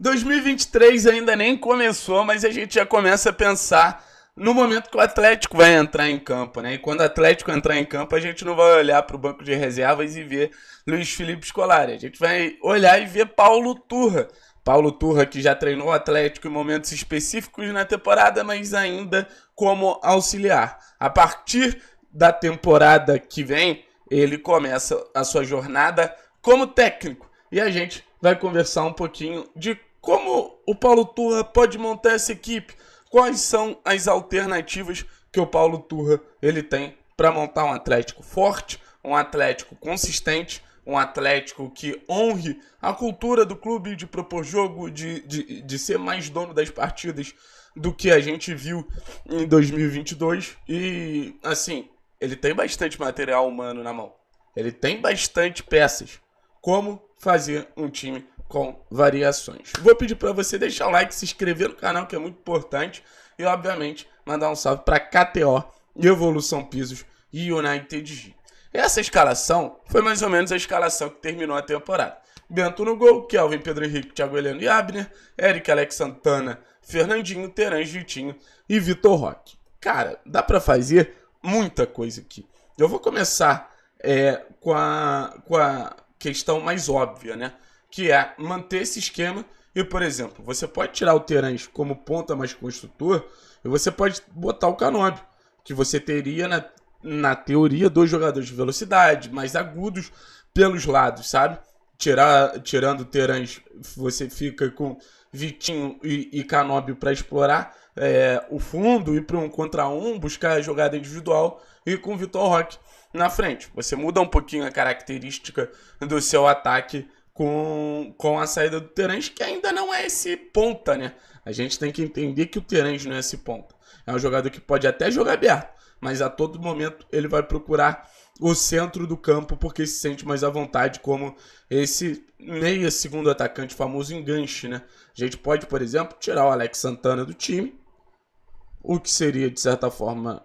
2023 ainda nem começou, mas a gente já começa a pensar no momento que o Atlético vai entrar em campo, né? E quando o Atlético entrar em campo, a gente não vai olhar para o banco de reservas e ver Luiz Felipe Scolari. A gente vai olhar e ver Paulo Turra. Paulo Turra, que já treinou o Atlético em momentos específicos na temporada, mas ainda como auxiliar. A partir da temporada que vem, ele começa a sua jornada como técnico. E a gente vai conversar um pouquinho de como o Paulo Turra pode montar essa equipe? Quais são as alternativas que o Paulo Turra ele tem para montar um Atlético forte, um Atlético consistente, um Atlético que honre a cultura do clube de propor jogo, de, de, de ser mais dono das partidas do que a gente viu em 2022. E, assim, ele tem bastante material humano na mão. Ele tem bastante peças. Como fazer um time com variações. Vou pedir para você deixar o like, se inscrever no canal, que é muito importante, e obviamente mandar um salve para KTO, Evolução Pisos e United G. Essa escalação foi mais ou menos a escalação que terminou a temporada. Bento no gol, Kelvin, Pedro Henrique, Thiago Heleno e Abner, Eric, Alex Santana, Fernandinho, Terãs, Vitinho e Vitor Roque. Cara, dá para fazer muita coisa aqui. Eu vou começar é, com, a, com a questão mais óbvia, né? que é manter esse esquema. E, por exemplo, você pode tirar o Terence como ponta mais construtor e você pode botar o Canóbio, que você teria, na, na teoria, dois jogadores de velocidade, mais agudos pelos lados, sabe? Tirar, tirando o Terence você fica com Vitinho e, e Canóbio para explorar é, o fundo, ir para um contra um, buscar a jogada individual e com o Vitor Roque na frente. Você muda um pouquinho a característica do seu ataque com, com a saída do Terence, que ainda não é esse ponta, né? A gente tem que entender que o Terence não é esse ponta. É um jogador que pode até jogar aberto, mas a todo momento ele vai procurar o centro do campo porque se sente mais à vontade como esse meia segundo atacante famoso enganche, né? A gente pode, por exemplo, tirar o Alex Santana do time, o que seria de certa forma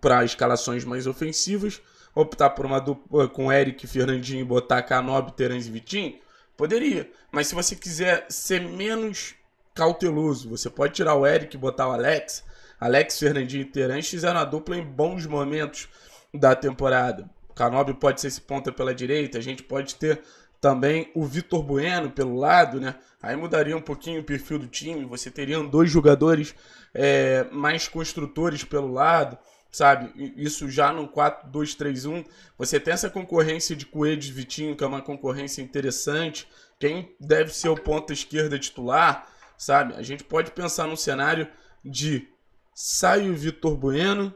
para escalações mais ofensivas, optar por uma dupla eh, com Eric Fernandinho e botar Canob, Terence e Vitinho? Poderia. Mas se você quiser ser menos cauteloso, você pode tirar o Eric e botar o Alex. Alex, Fernandinho e Terence fizeram a dupla em bons momentos da temporada. Canob pode ser esse ponta pela direita, a gente pode ter também o Vitor Bueno pelo lado, né? Aí mudaria um pouquinho o perfil do time, você teria dois jogadores é, mais construtores pelo lado sabe? Isso já no 4-2-3-1, você tem essa concorrência de Coelho e Vitinho, que é uma concorrência interessante. Quem deve ser o ponta esquerda titular, sabe? A gente pode pensar num cenário de sai o Vitor Bueno,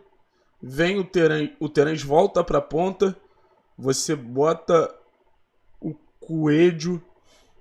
vem o Terãs, o Terãs volta para a ponta, você bota o Coelho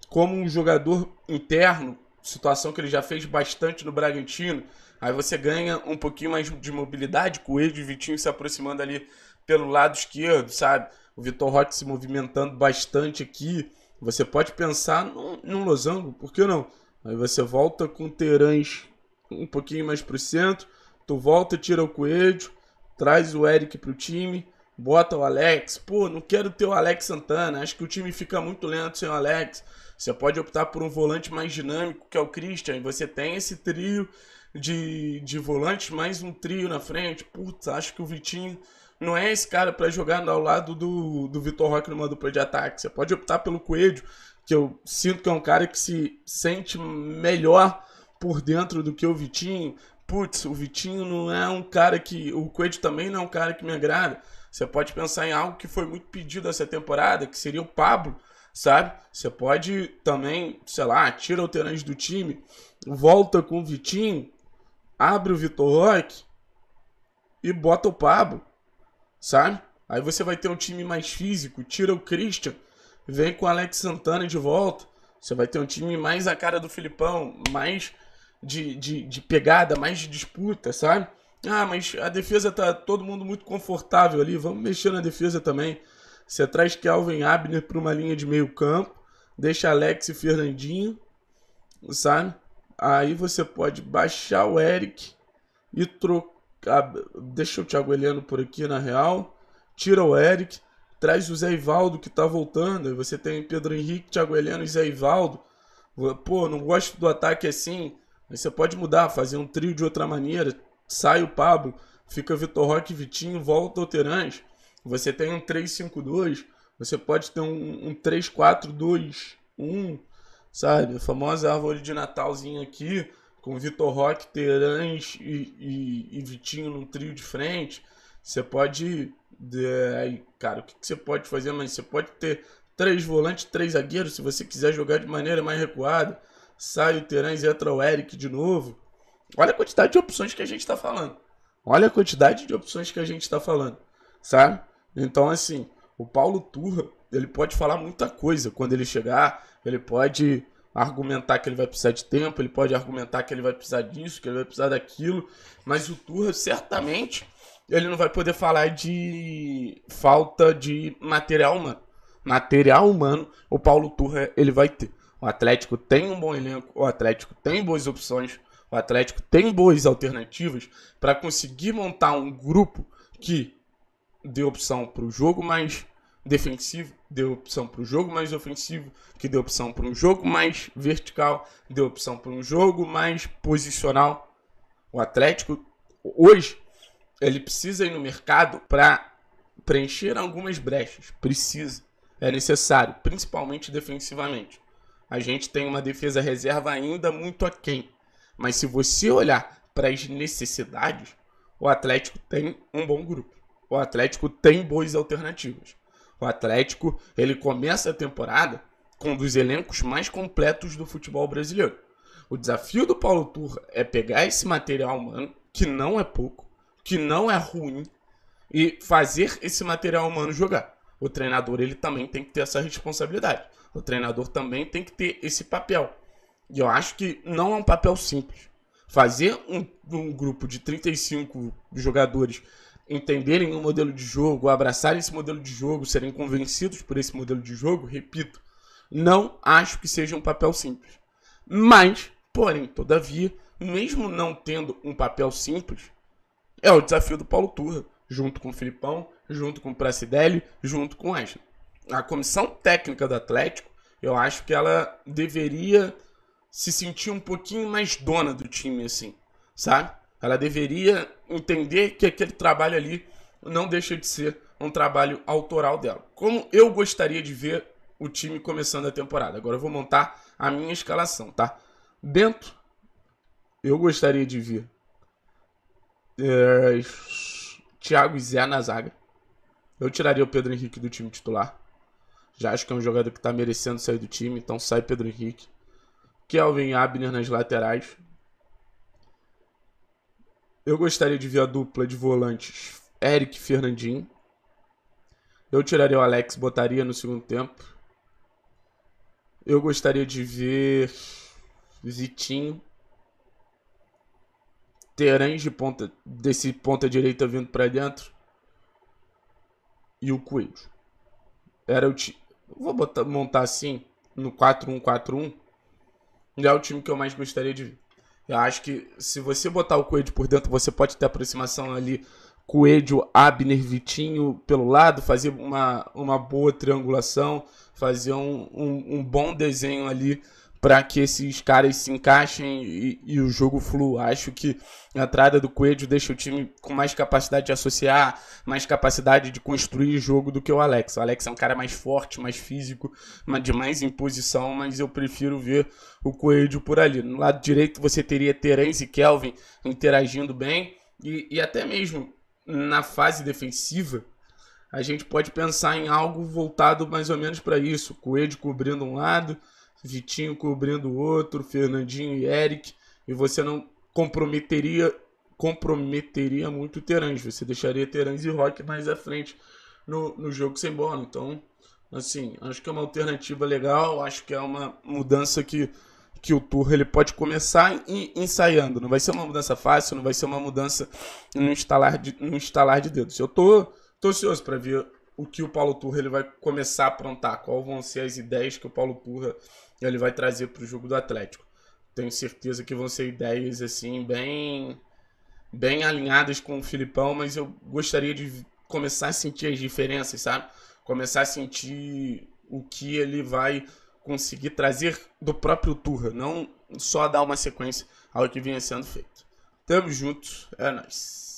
como um jogador interno, situação que ele já fez bastante no Bragantino, Aí você ganha um pouquinho mais de mobilidade com o e o Vitinho se aproximando ali pelo lado esquerdo, sabe? O Vitor Roque se movimentando bastante aqui. Você pode pensar num, num losango, por que não? Aí você volta com o Terãs um pouquinho mais pro centro, tu volta, tira o Coelho, traz o Eric pro time, bota o Alex. Pô, não quero ter o Alex Santana. Acho que o time fica muito lento sem o Alex. Você pode optar por um volante mais dinâmico, que é o Christian. Você tem esse trio de, de volantes, mais um trio na frente. Putz, acho que o Vitinho não é esse cara para jogar ao lado do, do Vitor Roque numa dupla de ataque. Você pode optar pelo Coelho, que eu sinto que é um cara que se sente melhor por dentro do que o Vitinho putz, o Vitinho não é um cara que. O Coelho também não é um cara que me agrada. Você pode pensar em algo que foi muito pedido essa temporada, que seria o Pablo, sabe? Você pode também, sei lá, tira o Terence do time, volta com o Vitinho, abre o Vitor Roque e bota o Pablo, sabe? Aí você vai ter um time mais físico, tira o Christian, vem com o Alex Santana de volta. Você vai ter um time mais a cara do Filipão, mais de, de, de pegada, mais de disputa, sabe? Ah, mas a defesa tá todo mundo muito confortável ali, vamos mexer na defesa também. Você traz Kelvin Abner para uma linha de meio campo, deixa Alex e Fernandinho, sabe? Aí você pode baixar o Eric e trocar. Deixa o Thiago Heleno por aqui na real. Tira o Eric, traz o Zé Ivaldo que tá voltando. Aí você tem Pedro Henrique, Thiago Heleno e Zé Ivaldo. Pô, não gosto do ataque assim. Mas você pode mudar, fazer um trio de outra maneira. Sai o Pablo, fica Vitor Roque Vitinho, volta o Terãs. Você tem um 3-5-2, você pode ter um, um 3-4-2-1, sabe? A famosa árvore de Natalzinha aqui, com Vitor Roque, Terãs e, e, e, Vitinho no trio de frente. Você pode. É, cara, o que, que você pode fazer? Mas você pode ter três volantes, três zagueiros, se você quiser jogar de maneira mais recuada sai o Terãs e entra o Eric de novo. Olha a quantidade de opções que a gente está falando. Olha a quantidade de opções que a gente está falando, sabe? Então, assim, o Paulo Turra, ele pode falar muita coisa quando ele chegar, ele pode argumentar que ele vai precisar de tempo, ele pode argumentar que ele vai precisar disso, que ele vai precisar daquilo, mas o Turra certamente ele não vai poder falar de falta de material humano. Material humano, o Paulo Turra ele vai ter. O Atlético tem um bom elenco, o Atlético tem boas opções, o Atlético tem boas alternativas para conseguir montar um grupo que dê opção para o jogo mais defensivo, dê opção para o jogo mais ofensivo, que deu opção para um jogo mais vertical, dê opção para um jogo mais posicional. O Atlético hoje ele precisa ir no mercado para preencher algumas brechas, precisa, é necessário, principalmente defensivamente a gente tem uma defesa reserva ainda muito aquém. Mas se você olhar para as necessidades, o Atlético tem um bom grupo. O Atlético tem boas alternativas. O Atlético, ele começa a temporada com um dos elencos mais completos do futebol brasileiro. O desafio do Paulo Turra é pegar esse material humano, que não é pouco, que não é ruim, e fazer esse material humano jogar o treinador ele também tem que ter essa responsabilidade. O treinador também tem que ter esse papel. E eu acho que não é um papel simples. Fazer um, um grupo de 35 jogadores entenderem o modelo de jogo, abraçarem esse modelo de jogo, serem convencidos por esse modelo de jogo, repito, não acho que seja um papel simples. Mas, porém, todavia, mesmo não tendo um papel simples, é o desafio do Paulo Turra junto com o Filipão, junto com o Pracidelli, junto com o Einstein. A comissão técnica do Atlético, eu acho que ela deveria se sentir um pouquinho mais dona do time, assim, sabe? Ela deveria entender que aquele trabalho ali não deixa de ser um trabalho autoral dela. Como eu gostaria de ver o time começando a temporada. Agora eu vou montar a minha escalação, tá? Dentro, eu gostaria de ver. É... Thiago e Zé na zaga. Eu tiraria o Pedro Henrique do time titular. Já acho que é um jogador que está merecendo sair do time, então sai Pedro Henrique. Kelvin Abner nas laterais. Eu gostaria de ver a dupla de volantes Eric e Fernandinho. Eu tiraria o Alex, botaria no segundo tempo. Eu gostaria de ver Zitinho Terãs de ponta, desse ponta direita vindo para dentro. E o Coelho. Era o time. Vou botar, montar assim, no 4-1-4-1. É o time que eu mais gostaria de ver. Eu acho que se você botar o Coelho por dentro, você pode ter aproximação ali. Coelho, Abner, Vitinho pelo lado, fazer uma, uma boa triangulação, fazer um, um, um bom desenho ali para que esses caras se encaixem e, e, o jogo flua. Acho que a entrada do Coelho deixa o time com mais capacidade de associar, mais capacidade de construir jogo do que o Alex. O Alex é um cara mais forte, mais físico, de mais imposição, mas eu prefiro ver o Coelho por ali. No lado direito você teria Terence e Kelvin interagindo bem e, e até mesmo na fase defensiva a gente pode pensar em algo voltado mais ou menos para isso. Coelho cobrindo um lado, Vitinho cobrindo o outro, Fernandinho e Eric, e você não comprometeria comprometeria muito Terãs, você deixaria Terãs e Rock mais à frente no, no jogo sem bola. Então, assim, acho que é uma alternativa legal, acho que é uma mudança que, que o Tour ele pode começar e, ensaiando. Não vai ser uma mudança fácil, não vai ser uma mudança no instalar de, no instalar de dedos. Eu tô, tô ansioso para ver o que o Paulo Turra ele vai começar a aprontar, qual vão ser as ideias que o Paulo Turra ele vai trazer para o jogo do Atlético. Tenho certeza que vão ser ideias assim bem bem alinhadas com o Filipão, mas eu gostaria de começar a sentir as diferenças, sabe? Começar a sentir o que ele vai conseguir trazer do próprio Turra, não só dar uma sequência ao que vinha sendo feito. Tamo junto, é nóis.